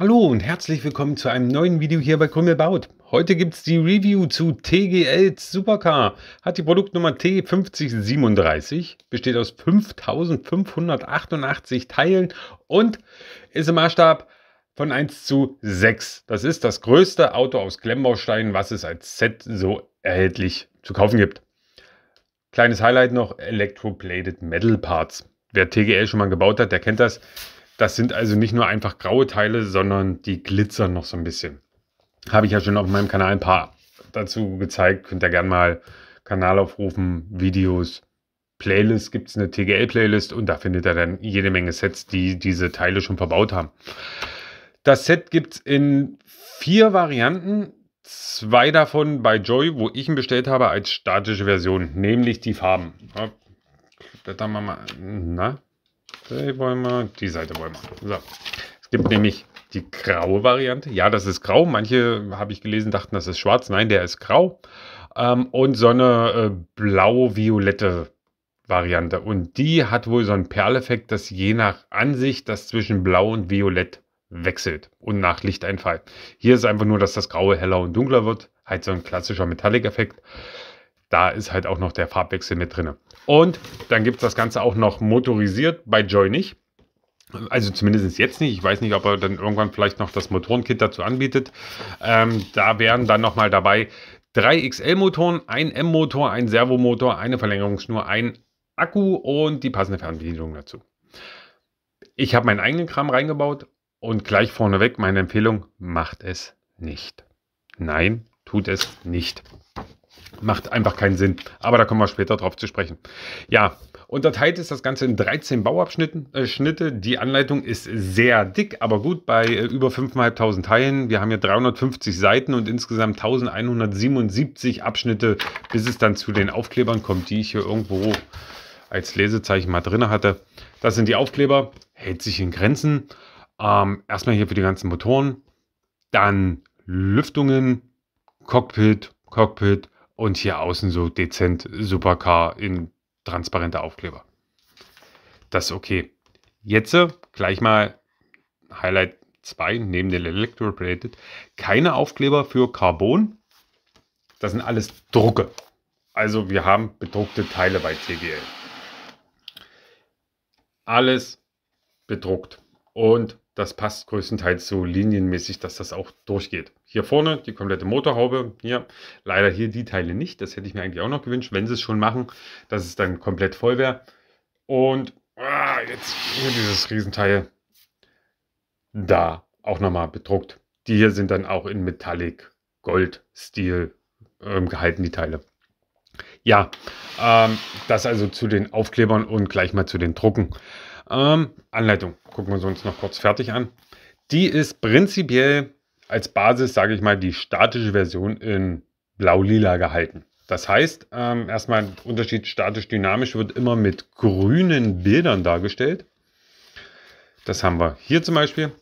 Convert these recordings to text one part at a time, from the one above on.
Hallo und herzlich willkommen zu einem neuen Video hier bei Krümel Baut. Heute gibt es die Review zu TGL Supercar. Hat die Produktnummer T5037, besteht aus 5588 Teilen und ist im Maßstab von 1 zu 6. Das ist das größte Auto aus Klemmbausteinen, was es als Set so erhältlich zu kaufen gibt. Kleines Highlight noch, Electroplated Metal Parts. Wer TGL schon mal gebaut hat, der kennt das. Das sind also nicht nur einfach graue Teile, sondern die glitzern noch so ein bisschen. Habe ich ja schon auf meinem Kanal ein paar dazu gezeigt. Könnt ihr gerne mal Kanal aufrufen, Videos, Playlist gibt es eine TGL-Playlist und da findet ihr dann jede Menge Sets, die diese Teile schon verbaut haben. Das Set gibt es in vier Varianten. Zwei davon bei Joy, wo ich ihn bestellt habe, als statische Version, nämlich die Farben. Blättern wir mal. Na, die Bäume, die Seite Bäume. So. Es gibt nämlich die graue Variante. Ja, das ist grau. Manche, habe ich gelesen, dachten, das ist schwarz. Nein, der ist grau. Ähm, und so eine äh, blau-violette Variante. Und die hat wohl so einen Perleffekt, dass je nach Ansicht das zwischen blau und violett wechselt und nach Lichteinfall. Hier ist einfach nur, dass das graue heller und dunkler wird. Halt so ein klassischer Metallic-Effekt da ist halt auch noch der Farbwechsel mit drin. Und dann gibt es das Ganze auch noch motorisiert, bei Joy nicht. Also zumindest jetzt nicht. Ich weiß nicht, ob er dann irgendwann vielleicht noch das Motorenkit dazu anbietet. Ähm, da wären dann nochmal dabei drei XL-Motoren, ein M-Motor, ein Servomotor, eine Verlängerungsschnur, ein Akku und die passende Fernbedienung dazu. Ich habe meinen eigenen Kram reingebaut und gleich vorneweg meine Empfehlung, macht es nicht. Nein, tut es nicht. Macht einfach keinen Sinn. Aber da kommen wir später drauf zu sprechen. Ja, unterteilt ist das Ganze in 13 Bauabschnitte. Äh, Die Anleitung ist sehr dick, aber gut, bei äh, über 5.500 Teilen. Wir haben hier 350 Seiten und insgesamt 1.177 Abschnitte, bis es dann zu den Aufklebern kommt, die ich hier irgendwo als Lesezeichen mal drin hatte. Das sind die Aufkleber, hält sich in Grenzen. Ähm, erstmal hier für die ganzen Motoren, dann Lüftungen, Cockpit, Cockpit, und hier außen so dezent Supercar in transparente Aufkleber. Das ist okay. Jetzt äh, gleich mal Highlight 2 neben den Electro Plated. Keine Aufkleber für Carbon. Das sind alles Drucke. Also wir haben bedruckte Teile bei TGL. Alles bedruckt. Und das passt größtenteils so linienmäßig, dass das auch durchgeht. Hier vorne die komplette Motorhaube, hier leider hier die Teile nicht, das hätte ich mir eigentlich auch noch gewünscht, wenn sie es schon machen, dass es dann komplett voll wäre. Und ah, jetzt hier dieses Riesenteil da auch nochmal bedruckt. Die hier sind dann auch in Metallic Gold Stil ähm, gehalten, die Teile. Ja, ähm, das also zu den Aufklebern und gleich mal zu den Drucken. Ähm, Anleitung gucken wir uns noch kurz fertig an. Die ist prinzipiell als Basis, sage ich mal, die statische Version in blau-lila gehalten. Das heißt, ähm, erstmal Unterschied statisch-dynamisch wird immer mit grünen Bildern dargestellt. Das haben wir hier zum Beispiel.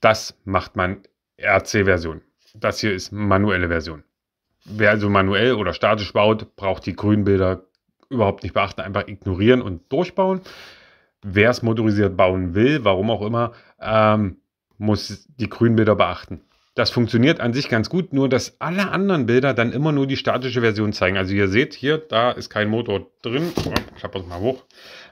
Das macht man RC-Version. Das hier ist manuelle Version. Wer also manuell oder statisch baut, braucht die grünen Bilder überhaupt nicht beachten, einfach ignorieren und durchbauen wer es motorisiert bauen will, warum auch immer, ähm, muss die grünen Bilder beachten. Das funktioniert an sich ganz gut, nur dass alle anderen Bilder dann immer nur die statische Version zeigen. Also ihr seht hier, da ist kein Motor drin. Oh, das mal hoch.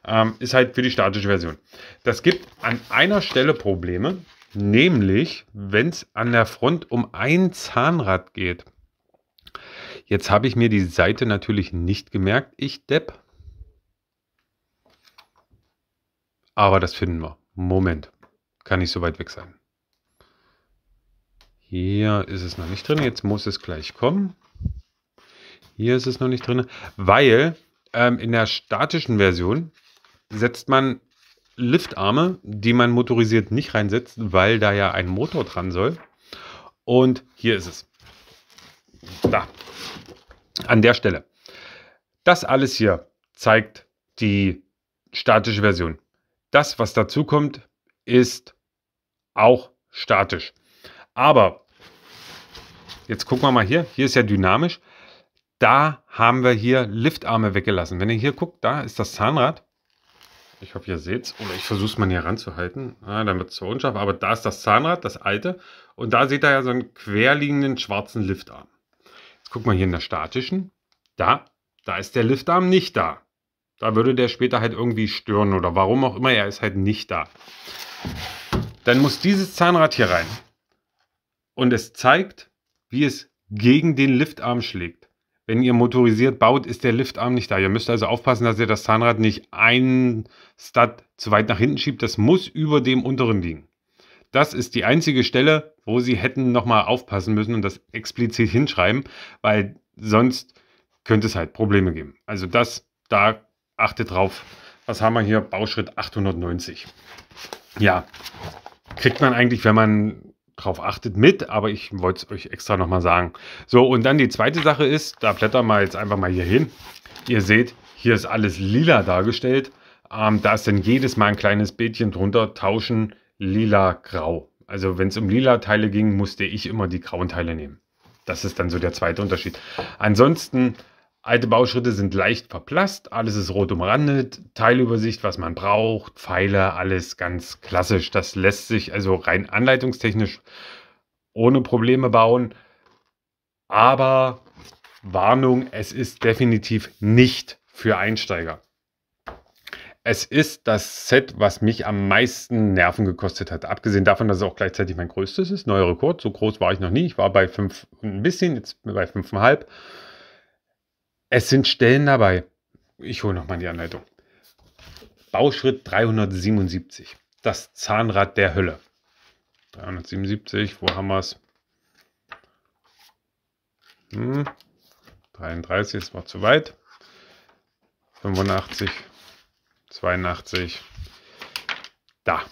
Ähm, ist halt für die statische Version. Das gibt an einer Stelle Probleme, nämlich wenn es an der Front um ein Zahnrad geht. Jetzt habe ich mir die Seite natürlich nicht gemerkt, ich Depp. Aber das finden wir. Moment. Kann nicht so weit weg sein. Hier ist es noch nicht drin. Jetzt muss es gleich kommen. Hier ist es noch nicht drin. Weil ähm, in der statischen Version setzt man Liftarme, die man motorisiert nicht reinsetzt, weil da ja ein Motor dran soll. Und hier ist es. Da. An der Stelle. Das alles hier zeigt die statische Version. Das, was dazu kommt, ist auch statisch. Aber jetzt gucken wir mal hier. Hier ist ja dynamisch. Da haben wir hier Liftarme weggelassen. Wenn ihr hier guckt, da ist das Zahnrad. Ich hoffe, ihr seht es. Oder ich versuche es mal hier ranzuhalten. Ah, dann wird es zu unscharf. Aber da ist das Zahnrad, das alte. Und da seht ihr ja so einen querliegenden schwarzen Liftarm. Jetzt guck mal hier in der statischen. Da, da ist der Liftarm nicht da. Da würde der später halt irgendwie stören oder warum auch immer, er ist halt nicht da. Dann muss dieses Zahnrad hier rein. Und es zeigt, wie es gegen den Liftarm schlägt. Wenn ihr motorisiert baut, ist der Liftarm nicht da. Ihr müsst also aufpassen, dass ihr das Zahnrad nicht einen Stud zu weit nach hinten schiebt. Das muss über dem unteren liegen. Das ist die einzige Stelle, wo sie hätten nochmal aufpassen müssen und das explizit hinschreiben, weil sonst könnte es halt Probleme geben. Also das, da achte drauf. Was haben wir hier? Bauschritt 890. Ja, kriegt man eigentlich, wenn man drauf achtet, mit, aber ich wollte es euch extra nochmal sagen. So, und dann die zweite Sache ist, da blättern wir jetzt einfach mal hier hin. Ihr seht, hier ist alles lila dargestellt. Ähm, da ist dann jedes Mal ein kleines Bildchen drunter, tauschen lila-grau. Also wenn es um lila Teile ging, musste ich immer die grauen Teile nehmen. Das ist dann so der zweite Unterschied. Ansonsten Alte Bauschritte sind leicht verblasst, alles ist rot umrandet, Teilübersicht, was man braucht, Pfeiler, alles ganz klassisch. Das lässt sich also rein anleitungstechnisch ohne Probleme bauen. Aber Warnung, es ist definitiv nicht für Einsteiger. Es ist das Set, was mich am meisten Nerven gekostet hat. Abgesehen davon, dass es auch gleichzeitig mein größtes ist, neuer Rekord. So groß war ich noch nie. Ich war bei 5 ein bisschen, jetzt bei 5,5. Es sind Stellen dabei. Ich hole nochmal die Anleitung. Bauschritt 377. Das Zahnrad der Hölle. 377, wo haben wir es? Hm, 33, das war zu weit. 85, 82. Da.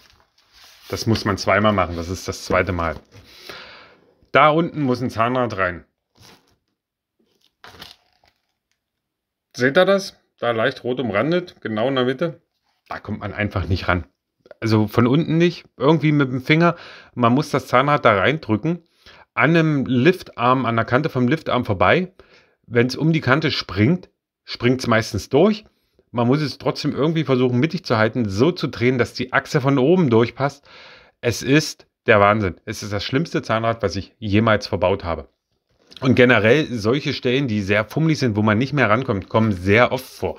Das muss man zweimal machen. Das ist das zweite Mal. Da unten muss ein Zahnrad rein. Seht ihr das? Da leicht rot umrandet, genau in der Mitte. Da kommt man einfach nicht ran. Also von unten nicht, irgendwie mit dem Finger. Man muss das Zahnrad da reindrücken, an einem Liftarm, an der Kante vom Liftarm vorbei. Wenn es um die Kante springt, springt es meistens durch. Man muss es trotzdem irgendwie versuchen, mittig zu halten, so zu drehen, dass die Achse von oben durchpasst. Es ist der Wahnsinn. Es ist das schlimmste Zahnrad, was ich jemals verbaut habe. Und generell solche Stellen, die sehr fummelig sind, wo man nicht mehr rankommt, kommen sehr oft vor.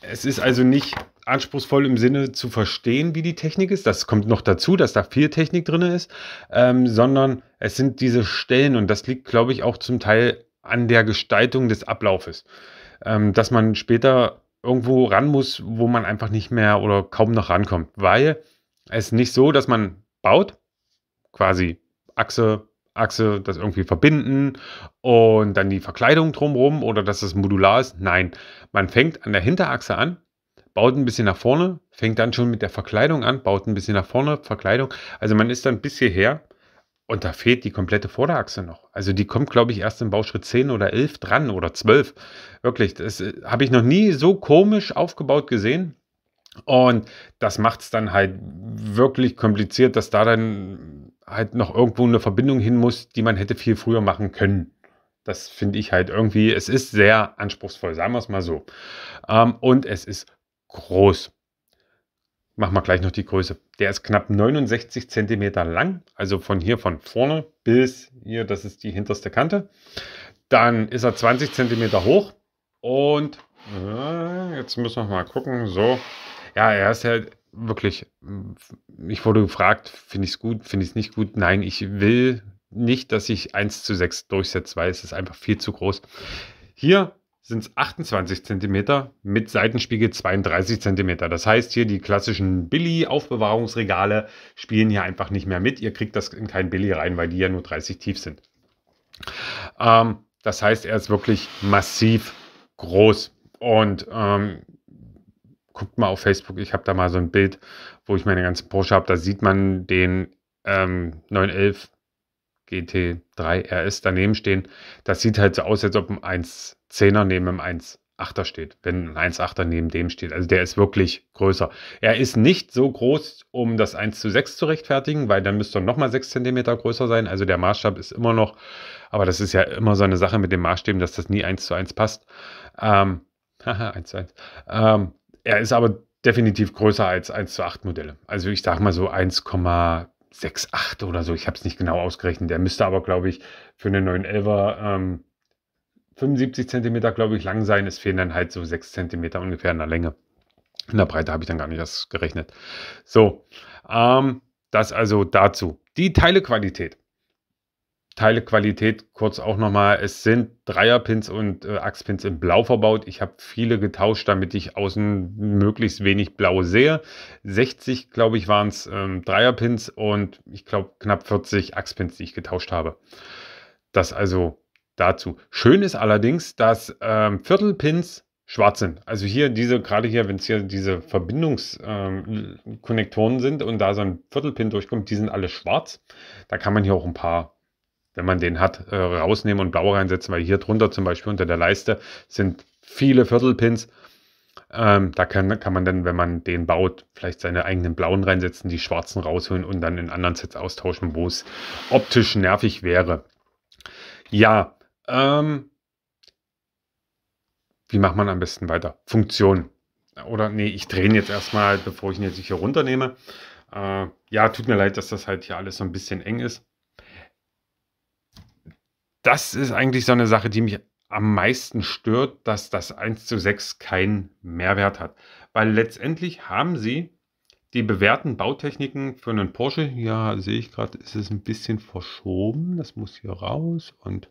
Es ist also nicht anspruchsvoll im Sinne zu verstehen, wie die Technik ist. Das kommt noch dazu, dass da viel Technik drin ist, ähm, sondern es sind diese Stellen und das liegt, glaube ich, auch zum Teil an der Gestaltung des Ablaufes, ähm, dass man später irgendwo ran muss, wo man einfach nicht mehr oder kaum noch rankommt, weil es nicht so, dass man baut, quasi Achse, Achse das irgendwie verbinden und dann die Verkleidung drumherum oder dass es modular ist. Nein, man fängt an der Hinterachse an, baut ein bisschen nach vorne, fängt dann schon mit der Verkleidung an, baut ein bisschen nach vorne, Verkleidung. Also man ist dann bis hierher und da fehlt die komplette Vorderachse noch. Also die kommt, glaube ich, erst im Bauschritt 10 oder 11 dran oder 12. Wirklich, das äh, habe ich noch nie so komisch aufgebaut gesehen. Und das macht es dann halt wirklich kompliziert, dass da dann halt noch irgendwo eine Verbindung hin muss, die man hätte viel früher machen können. Das finde ich halt irgendwie, es ist sehr anspruchsvoll, sagen wir es mal so. Ähm, und es ist groß. Machen wir gleich noch die Größe. Der ist knapp 69 cm lang, also von hier von vorne bis hier, das ist die hinterste Kante. Dann ist er 20 cm hoch und äh, jetzt müssen wir mal gucken, so. Ja, er ist halt wirklich, ich wurde gefragt, finde ich es gut, finde ich es nicht gut. Nein, ich will nicht, dass ich 1 zu 6 durchsetze, weil es ist einfach viel zu groß. Hier sind es 28 cm mit Seitenspiegel 32 cm. Das heißt hier die klassischen Billy-Aufbewahrungsregale spielen hier einfach nicht mehr mit. Ihr kriegt das in kein Billy rein, weil die ja nur 30 tief sind. Ähm, das heißt, er ist wirklich massiv groß. Und ähm, guckt mal auf Facebook, ich habe da mal so ein Bild, wo ich meine ganzen Porsche habe. Da sieht man den ähm, 911 GT3 RS daneben stehen. Das sieht halt so aus, als ob ein 1.10er neben einem 1.8er steht, wenn ein 1.8er neben dem steht. Also der ist wirklich größer. Er ist nicht so groß, um das 1 zu 6 zu rechtfertigen, weil dann müsste er nochmal 6 cm größer sein. Also der Maßstab ist immer noch, aber das ist ja immer so eine Sache mit den Maßstäben, dass das nie 1 zu 1 passt. Ähm, haha, 1 zu 1. Ähm, er ist aber definitiv größer als 1 zu 8 Modelle. Also ich sage mal so 1,68 oder so. Ich habe es nicht genau ausgerechnet. Der müsste aber, glaube ich, für einen 911er ähm, 75 cm, glaube ich, lang sein. Es fehlen dann halt so 6 cm ungefähr in der Länge. In der Breite habe ich dann gar nicht das gerechnet. So, ähm, das also dazu. Die Teilequalität. Teilequalität kurz auch nochmal. Es sind Dreierpins und äh, Achspins in Blau verbaut. Ich habe viele getauscht, damit ich außen möglichst wenig Blau sehe. 60, glaube ich, waren es ähm, Dreierpins und ich glaube knapp 40 Achspins, die ich getauscht habe. Das also dazu. Schön ist allerdings, dass ähm, Viertelpins schwarz sind. Also hier diese, gerade hier, wenn es hier diese Verbindungskonnektoren ähm, sind und da so ein Viertelpin durchkommt, die sind alle schwarz. Da kann man hier auch ein paar wenn man den hat, äh, rausnehmen und blau reinsetzen, weil hier drunter zum Beispiel unter der Leiste sind viele Viertelpins. Ähm, da kann, kann man dann, wenn man den baut, vielleicht seine eigenen blauen reinsetzen, die schwarzen rausholen und dann in anderen Sets austauschen, wo es optisch nervig wäre. Ja, ähm, wie macht man am besten weiter? Funktion. Oder nee, ich drehe ihn jetzt erstmal, bevor ich ihn jetzt hier runternehme. Äh, ja, tut mir leid, dass das halt hier alles so ein bisschen eng ist das ist eigentlich so eine Sache, die mich am meisten stört, dass das 1 zu 6 keinen Mehrwert hat. Weil letztendlich haben sie die bewährten Bautechniken für einen Porsche, ja, sehe ich gerade, ist es ein bisschen verschoben. Das muss hier raus und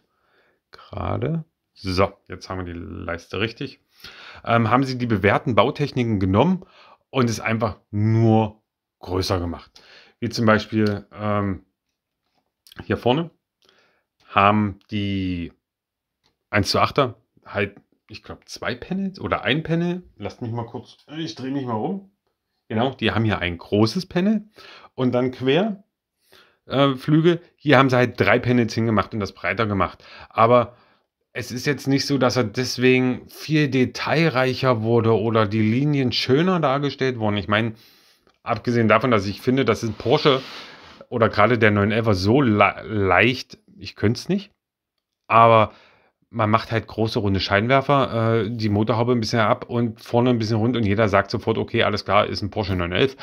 gerade. So, jetzt haben wir die Leiste richtig. Ähm, haben sie die bewährten Bautechniken genommen und es einfach nur größer gemacht. Wie zum Beispiel ähm, hier vorne haben die 1 zu 8er halt, ich glaube, zwei Panels oder ein Panel. Lasst mich mal kurz, ich drehe mich mal um. Genau, die haben hier ein großes Panel und dann quer äh, Flüge. Hier haben sie halt drei Panels hingemacht und das breiter gemacht. Aber es ist jetzt nicht so, dass er deswegen viel detailreicher wurde oder die Linien schöner dargestellt wurden. Ich meine, abgesehen davon, dass ich finde, das dass Porsche oder gerade der 911 so leicht, ich könnte es nicht, aber man macht halt große runde Scheinwerfer, äh, die Motorhaube ein bisschen ab und vorne ein bisschen rund und jeder sagt sofort, okay, alles klar, ist ein Porsche 911.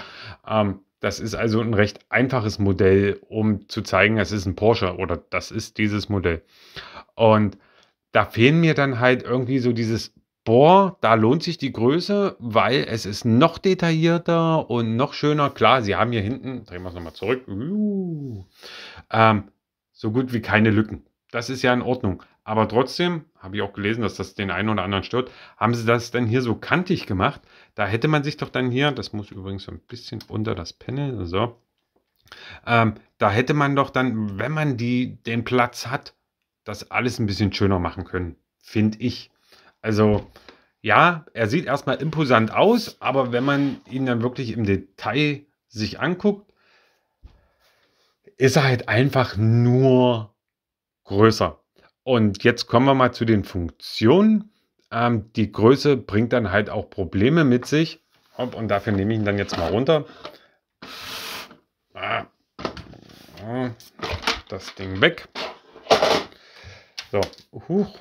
Ähm, das ist also ein recht einfaches Modell, um zu zeigen, es ist ein Porsche oder das ist dieses Modell. Und da fehlen mir dann halt irgendwie so dieses boah, da lohnt sich die Größe, weil es ist noch detaillierter und noch schöner. Klar, sie haben hier hinten, drehen wir es nochmal zurück, uh, ähm, so gut wie keine Lücken. Das ist ja in Ordnung. Aber trotzdem, habe ich auch gelesen, dass das den einen oder anderen stört, haben sie das dann hier so kantig gemacht. Da hätte man sich doch dann hier, das muss übrigens so ein bisschen unter das Panel, so, ähm, da hätte man doch dann, wenn man die, den Platz hat, das alles ein bisschen schöner machen können, finde ich. Also ja, er sieht erstmal imposant aus, aber wenn man ihn dann wirklich im Detail sich anguckt, ist er halt einfach nur größer. Und jetzt kommen wir mal zu den Funktionen. Ähm, die Größe bringt dann halt auch Probleme mit sich. und dafür nehme ich ihn dann jetzt mal runter. Ah. das Ding weg. So, huch.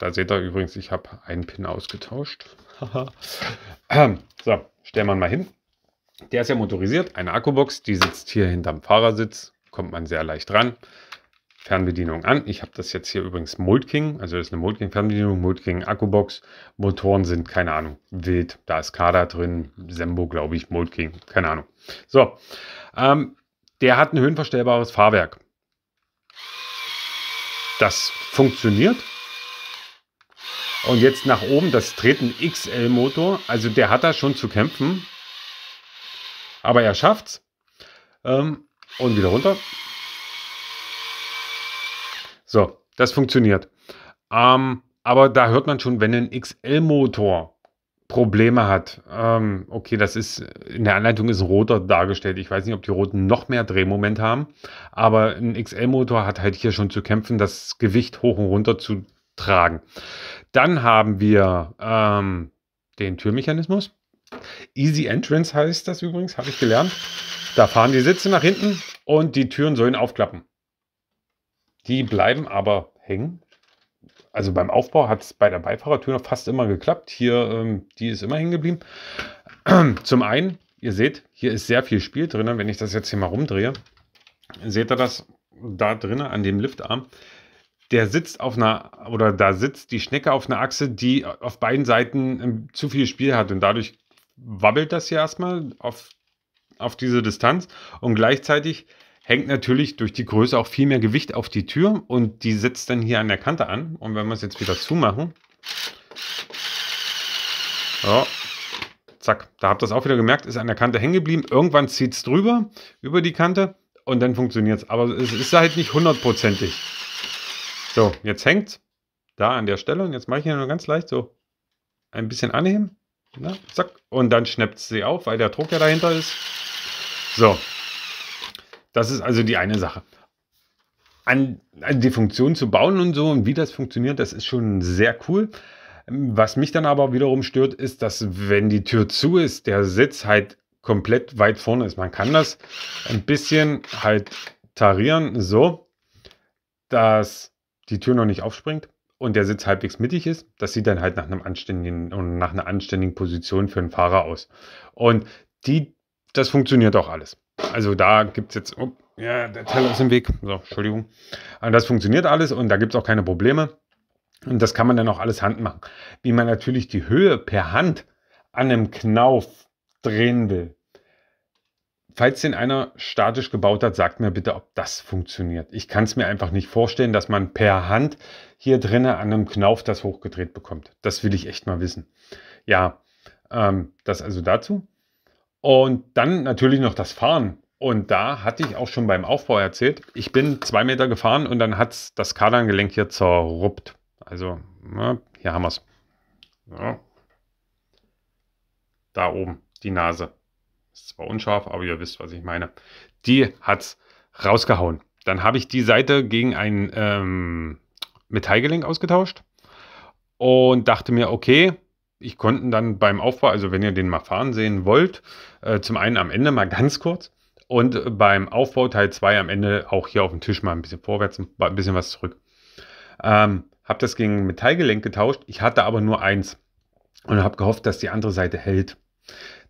Da seht ihr übrigens, ich habe einen Pin ausgetauscht. Ähm, so, stellen wir mal hin. Der ist ja motorisiert, eine Akkubox, die sitzt hier hinterm Fahrersitz, kommt man sehr leicht ran. Fernbedienung an. Ich habe das jetzt hier übrigens Moldking, also das ist eine Moldking Fernbedienung, Moldking Akkubox. Motoren sind, keine Ahnung, wild. Da ist Kader drin, Sembo, glaube ich, Moldking, keine Ahnung. So, ähm, der hat ein höhenverstellbares Fahrwerk. Das funktioniert und jetzt nach oben, das dreht ein XL-Motor. Also der hat da schon zu kämpfen. Aber er schafft's. Ähm, und wieder runter. So, das funktioniert. Ähm, aber da hört man schon, wenn ein XL-Motor Probleme hat. Ähm, okay, das ist in der Anleitung ist ein roter dargestellt. Ich weiß nicht, ob die roten noch mehr Drehmoment haben, aber ein XL-Motor hat halt hier schon zu kämpfen, das Gewicht hoch und runter zu tragen. Dann haben wir ähm, den Türmechanismus. Easy Entrance heißt das übrigens, habe ich gelernt. Da fahren die Sitze nach hinten und die Türen sollen aufklappen. Die bleiben aber hängen. Also beim Aufbau hat es bei der Beifahrertür noch fast immer geklappt. Hier, ähm, die ist immer hängen geblieben. Zum einen, ihr seht, hier ist sehr viel Spiel drin. Wenn ich das jetzt hier mal rumdrehe, seht ihr das da drinnen an dem Liftarm der sitzt auf einer, oder da sitzt die Schnecke auf einer Achse, die auf beiden Seiten ähm, zu viel Spiel hat und dadurch wabbelt das hier erstmal auf, auf diese Distanz und gleichzeitig hängt natürlich durch die Größe auch viel mehr Gewicht auf die Tür und die sitzt dann hier an der Kante an. Und wenn wir es jetzt wieder zumachen, ja, zack, da habt ihr es auch wieder gemerkt, ist an der Kante hängen geblieben. Irgendwann zieht es drüber, über die Kante und dann funktioniert es. Aber es ist halt nicht hundertprozentig. So, jetzt hängt's da an der Stelle und jetzt mache ich ihn nur ganz leicht so ein bisschen anheben. Na, ne, zack. Und dann schnappt sie auf, weil der Druck ja dahinter ist. So. Das ist also die eine Sache. An, an die Funktion zu bauen und so und wie das funktioniert, das ist schon sehr cool. Was mich dann aber wiederum stört, ist, dass wenn die Tür zu ist, der Sitz halt komplett weit vorne ist. Man kann das ein bisschen halt tarieren, so dass die Tür noch nicht aufspringt und der Sitz halbwegs mittig ist, das sieht dann halt nach einem anständigen und nach einer anständigen Position für einen Fahrer aus. Und die, das funktioniert auch alles. Also da gibt es jetzt, oh, ja, der Teller ist im Weg. So, Entschuldigung. Und das funktioniert alles und da gibt es auch keine Probleme. Und das kann man dann auch alles Hand machen. Wie man natürlich die Höhe per Hand an einem Knauf drehen will, Falls den einer statisch gebaut hat, sagt mir bitte, ob das funktioniert. Ich kann es mir einfach nicht vorstellen, dass man per Hand hier drinnen an einem Knauf das hochgedreht bekommt. Das will ich echt mal wissen. Ja, ähm, das also dazu. Und dann natürlich noch das Fahren. Und da hatte ich auch schon beim Aufbau erzählt, ich bin zwei Meter gefahren und dann hat das Kaderngelenk hier zerruppt. Also, na, ne, hier haben wir es. Ja. Da oben, die Nase ist zwar unscharf, aber ihr wisst, was ich meine. Die hat's rausgehauen. Dann habe ich die Seite gegen ein ähm, Metallgelenk ausgetauscht und dachte mir, okay, ich konnte dann beim Aufbau, also wenn ihr den mal fahren sehen wollt, äh, zum einen am Ende mal ganz kurz und beim Aufbau Teil 2 am Ende auch hier auf dem Tisch mal ein bisschen vorwärts, ein bisschen was zurück. Ähm, habe das gegen Metallgelenk getauscht, ich hatte aber nur eins und habe gehofft, dass die andere Seite hält.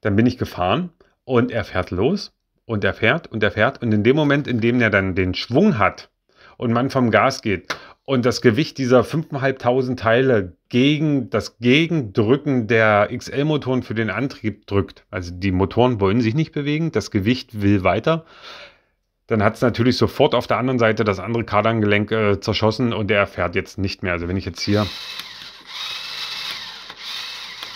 Dann bin ich gefahren und er fährt los und er fährt und er fährt und in dem Moment, in dem er dann den Schwung hat und man vom Gas geht und das Gewicht dieser 5.500 Teile gegen das Gegendrücken der XL-Motoren für den Antrieb drückt, also die Motoren wollen sich nicht bewegen, das Gewicht will weiter, dann hat es natürlich sofort auf der anderen Seite das andere Kardangelenk äh, zerschossen und er fährt jetzt nicht mehr. Also wenn ich jetzt hier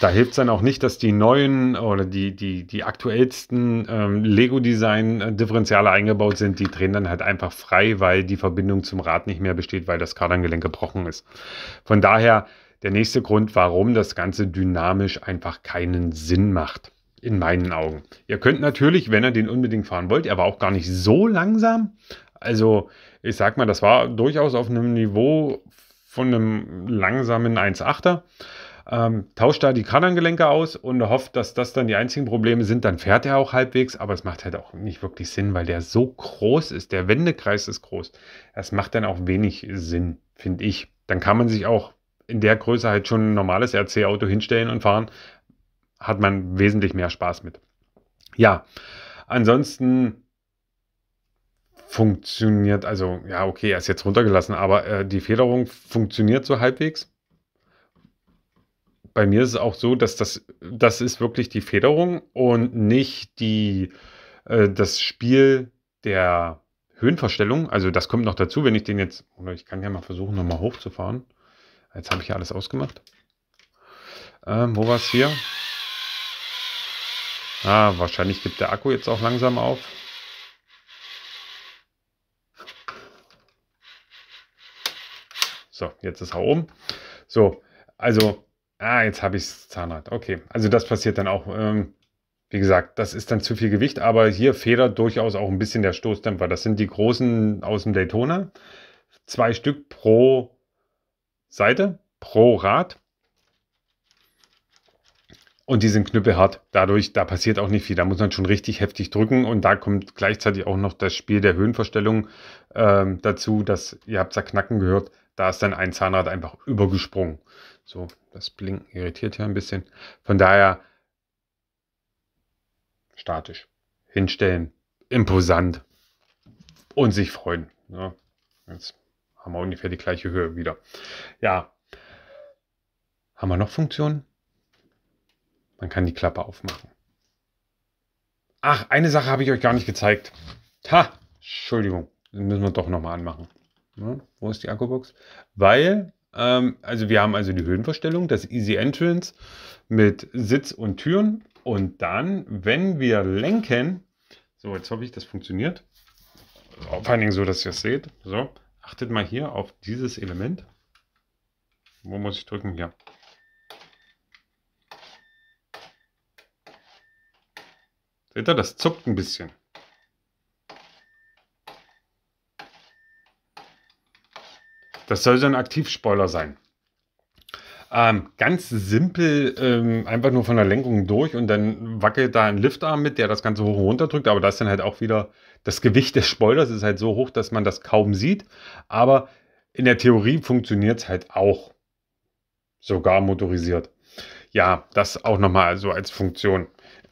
da hilft es dann auch nicht, dass die neuen oder die, die, die aktuellsten ähm, lego design differenziale eingebaut sind. Die drehen dann halt einfach frei, weil die Verbindung zum Rad nicht mehr besteht, weil das Kardangelenk gebrochen ist. Von daher der nächste Grund, warum das Ganze dynamisch einfach keinen Sinn macht. In meinen Augen. Ihr könnt natürlich, wenn ihr den unbedingt fahren wollt, er war auch gar nicht so langsam. Also, ich sag mal, das war durchaus auf einem Niveau von einem langsamen 1,8er ähm, tauscht da die Kanangelenke aus und hofft, dass das dann die einzigen Probleme sind. Dann fährt er auch halbwegs, aber es macht halt auch nicht wirklich Sinn, weil der so groß ist. Der Wendekreis ist groß. Das macht dann auch wenig Sinn, finde ich. Dann kann man sich auch in der Größe halt schon ein normales RC-Auto hinstellen und fahren. Hat man wesentlich mehr Spaß mit. Ja, ansonsten funktioniert, also ja, okay, er ist jetzt runtergelassen, aber äh, die Federung funktioniert so halbwegs bei mir ist es auch so, dass das, das ist wirklich die Federung und nicht die, äh, das Spiel der Höhenverstellung. Also das kommt noch dazu, wenn ich den jetzt, oder ich kann ja mal versuchen, nochmal hochzufahren. Jetzt habe ich ja alles ausgemacht. Ähm, wo war es hier? Ah, wahrscheinlich gibt der Akku jetzt auch langsam auf. So, jetzt ist er oben. So, also Ah, jetzt habe ich das Zahnrad. Okay, also das passiert dann auch. Ähm, wie gesagt, das ist dann zu viel Gewicht, aber hier federt durchaus auch ein bisschen der Stoßdämpfer. Das sind die großen aus dem Daytona. Zwei Stück pro Seite, pro Rad. Und die sind knüppelhart. Dadurch, da passiert auch nicht viel. Da muss man schon richtig heftig drücken. Und da kommt gleichzeitig auch noch das Spiel der Höhenverstellung ähm, dazu, dass, ihr habt es ja knacken gehört, da ist dann ein Zahnrad einfach übergesprungen. So, das Blinken irritiert ja ein bisschen. Von daher statisch hinstellen, imposant und sich freuen. Ja, ne? jetzt haben wir ungefähr die gleiche Höhe wieder. Ja, haben wir noch Funktionen? Man kann die Klappe aufmachen. Ach, eine Sache habe ich euch gar nicht gezeigt. Ha, Entschuldigung, müssen wir doch nochmal anmachen. Ja, ne? wo ist die Akkubox? Weil ähm, also wir haben also die Höhenverstellung, das Easy Entrance mit Sitz und Türen. Und dann, wenn wir lenken, so jetzt hoffe ich, das funktioniert. Äh, vor allen Dingen so, dass ihr es seht. So, achtet mal hier auf dieses Element. Wo muss ich drücken? Hier. Seht ihr, das zuckt ein bisschen. Das soll so ein Aktivspoiler sein. Ähm, ganz simpel, ähm, einfach nur von der Lenkung durch und dann wackelt da ein Liftarm mit, der das Ganze hoch und runter drückt. Aber das ist dann halt auch wieder das Gewicht des Spoilers ist halt so hoch, dass man das kaum sieht. Aber in der Theorie funktioniert es halt auch. Sogar motorisiert. Ja, das auch nochmal so als Funktion.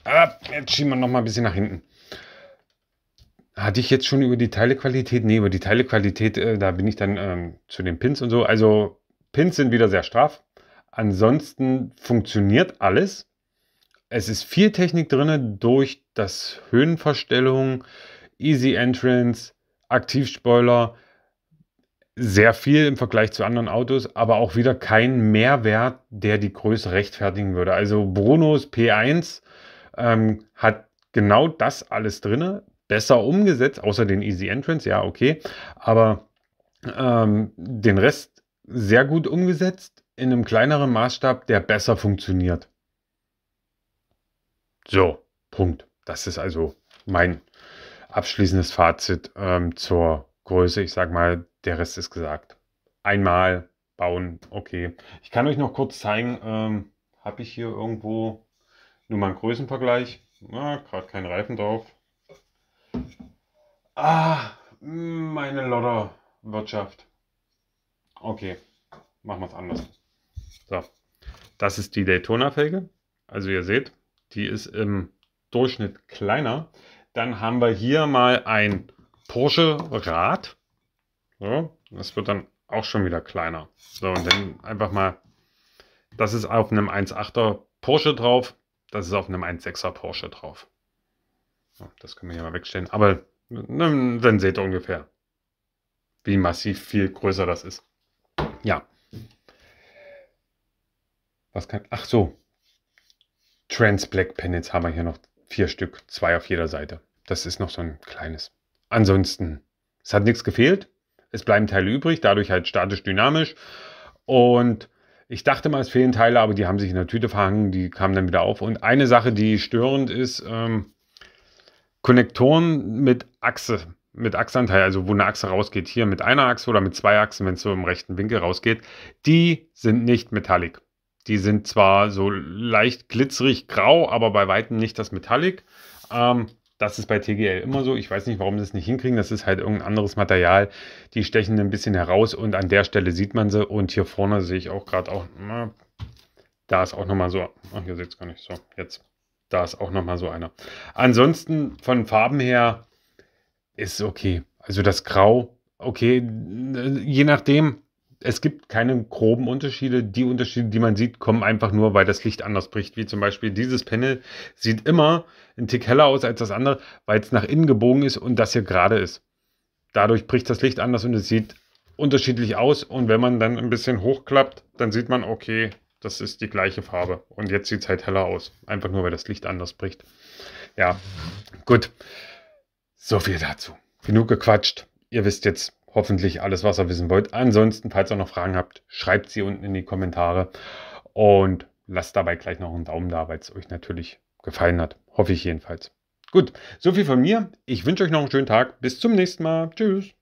Ah, jetzt schieben wir nochmal ein bisschen nach hinten. Hatte ich jetzt schon über die Teilequalität? Nee, über die Teilequalität, äh, da bin ich dann ähm, zu den Pins und so. Also Pins sind wieder sehr straff. Ansonsten funktioniert alles. Es ist viel Technik drin durch das Höhenverstellung, Easy Entrance, Aktivspoiler. Sehr viel im Vergleich zu anderen Autos, aber auch wieder kein Mehrwert, der die Größe rechtfertigen würde. Also Brunos P1 ähm, hat genau das alles drin besser umgesetzt, außer den Easy Entrance, ja, okay. Aber ähm, den Rest sehr gut umgesetzt in einem kleineren Maßstab, der besser funktioniert. So, Punkt. Das ist also mein abschließendes Fazit ähm, zur Größe. Ich sag mal, der Rest ist gesagt. Einmal bauen, okay. Ich kann euch noch kurz zeigen, ähm, habe ich hier irgendwo nur mal einen Größenvergleich? Na, gerade kein Reifen drauf. Ah, meine Lodderwirtschaft. Okay, machen wir es anders. So, das ist die Daytona-Felge. Also ihr seht, die ist im Durchschnitt kleiner. Dann haben wir hier mal ein Porsche-Rad. So, das wird dann auch schon wieder kleiner. So, und dann einfach mal, das ist auf einem 1.8er Porsche drauf, das ist auf einem 1.6er Porsche drauf. So, das können wir hier mal wegstellen. Aber dann seht ihr ungefähr, wie massiv viel größer das ist. Ja. Was kann. Ach so. Trans Black Pennants haben wir hier noch vier Stück, zwei auf jeder Seite. Das ist noch so ein kleines. Ansonsten, es hat nichts gefehlt. Es bleiben Teile übrig, dadurch halt statisch dynamisch. Und ich dachte mal, es fehlen Teile, aber die haben sich in der Tüte verhangen, die kamen dann wieder auf. Und eine Sache, die störend ist, ähm, Konnektoren mit Achse, mit Achsanteil, also wo eine Achse rausgeht, hier mit einer Achse oder mit zwei Achsen, wenn es so im rechten Winkel rausgeht, die sind nicht metallic. Die sind zwar so leicht glitzerig grau, aber bei weitem nicht das Metallic. Ähm, das ist bei TGL immer so. Ich weiß nicht, warum sie es nicht hinkriegen. Das ist halt irgendein anderes Material. Die stechen ein bisschen heraus und an der Stelle sieht man sie. Und hier vorne sehe ich auch gerade auch, na, da ist auch nochmal so, ach, hier seht es gar nicht so, jetzt da ist auch noch mal so einer. Ansonsten von Farben her ist okay. Also das Grau, okay, äh, je nachdem. Es gibt keine groben Unterschiede. Die Unterschiede, die man sieht, kommen einfach nur, weil das Licht anders bricht. Wie zum Beispiel dieses Panel sieht immer ein Tick heller aus als das andere, weil es nach innen gebogen ist und das hier gerade ist. Dadurch bricht das Licht anders und es sieht unterschiedlich aus. Und wenn man dann ein bisschen hochklappt, dann sieht man, okay, das ist die gleiche Farbe. Und jetzt sieht es halt heller aus. Einfach nur, weil das Licht anders bricht. Ja, gut. So viel dazu. Genug gequatscht. Ihr wisst jetzt hoffentlich alles, was ihr wissen wollt. Ansonsten, falls ihr noch Fragen habt, schreibt sie unten in die Kommentare. Und lasst dabei gleich noch einen Daumen da, weil es euch natürlich gefallen hat. Hoffe ich jedenfalls. Gut, so viel von mir. Ich wünsche euch noch einen schönen Tag. Bis zum nächsten Mal. Tschüss.